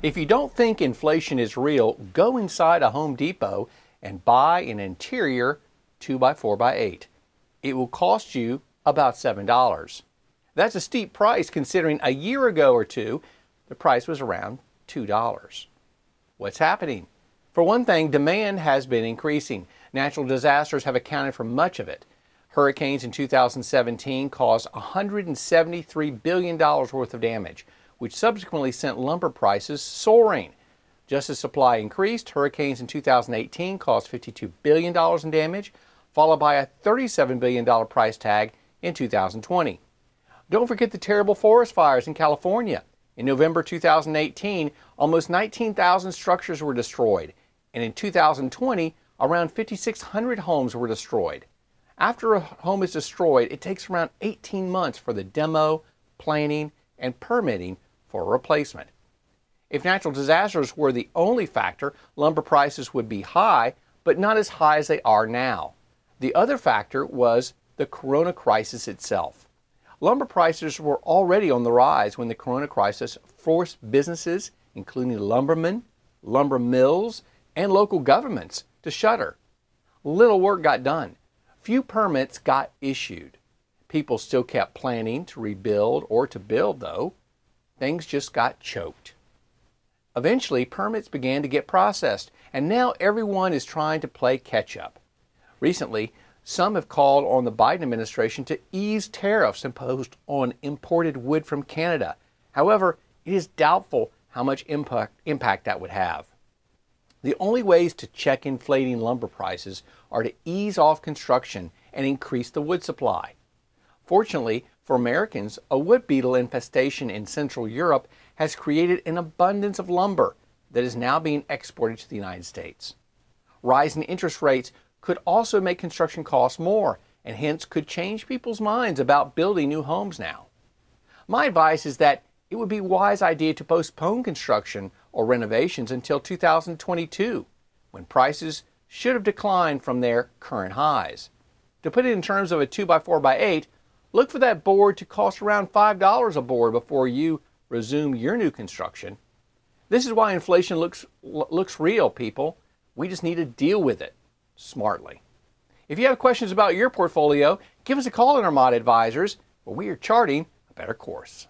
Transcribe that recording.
If you don't think inflation is real, go inside a Home Depot and buy an interior 2x4x8. It will cost you about $7. That's a steep price considering a year ago or two, the price was around $2. What's happening? For one thing, demand has been increasing. Natural disasters have accounted for much of it. Hurricanes in 2017 caused $173 billion worth of damage which subsequently sent lumber prices soaring. Just as supply increased, hurricanes in 2018 caused $52 billion in damage, followed by a $37 billion price tag in 2020. Don't forget the terrible forest fires in California. In November 2018, almost 19,000 structures were destroyed, and in 2020, around 5,600 homes were destroyed. After a home is destroyed, it takes around 18 months for the demo, planning, and permitting for replacement. If natural disasters were the only factor, lumber prices would be high, but not as high as they are now. The other factor was the corona crisis itself. Lumber prices were already on the rise when the corona crisis forced businesses, including lumbermen, lumber mills, and local governments, to shutter. Little work got done. Few permits got issued. People still kept planning to rebuild or to build, though. Things just got choked. Eventually, permits began to get processed, and now everyone is trying to play catch up. Recently, some have called on the Biden administration to ease tariffs imposed on imported wood from Canada. However, it is doubtful how much impact, impact that would have. The only ways to check inflating lumber prices are to ease off construction and increase the wood supply. Fortunately for Americans, a wood beetle infestation in Central Europe has created an abundance of lumber that is now being exported to the United States. Rising interest rates could also make construction costs more and hence could change people's minds about building new homes now. My advice is that it would be a wise idea to postpone construction or renovations until 2022 when prices should have declined from their current highs. To put it in terms of a 2x4x8, Look for that board to cost around $5 a board before you resume your new construction. This is why inflation looks, looks real, people. We just need to deal with it smartly. If you have questions about your portfolio, give us a call in our mod advisors, where we are charting a better course.